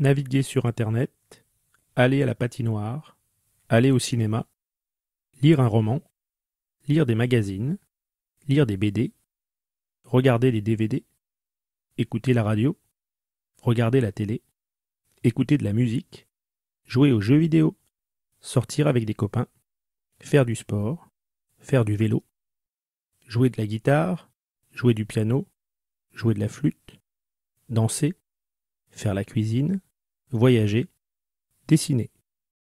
naviguer sur Internet, aller à la patinoire, aller au cinéma, lire un roman, lire des magazines, lire des BD, regarder des DVD, écouter la radio, regarder la télé, écouter de la musique, jouer aux jeux vidéo, sortir avec des copains, faire du sport, faire du vélo, jouer de la guitare, jouer du piano, jouer de la flûte, danser, faire la cuisine, voyager, dessiner.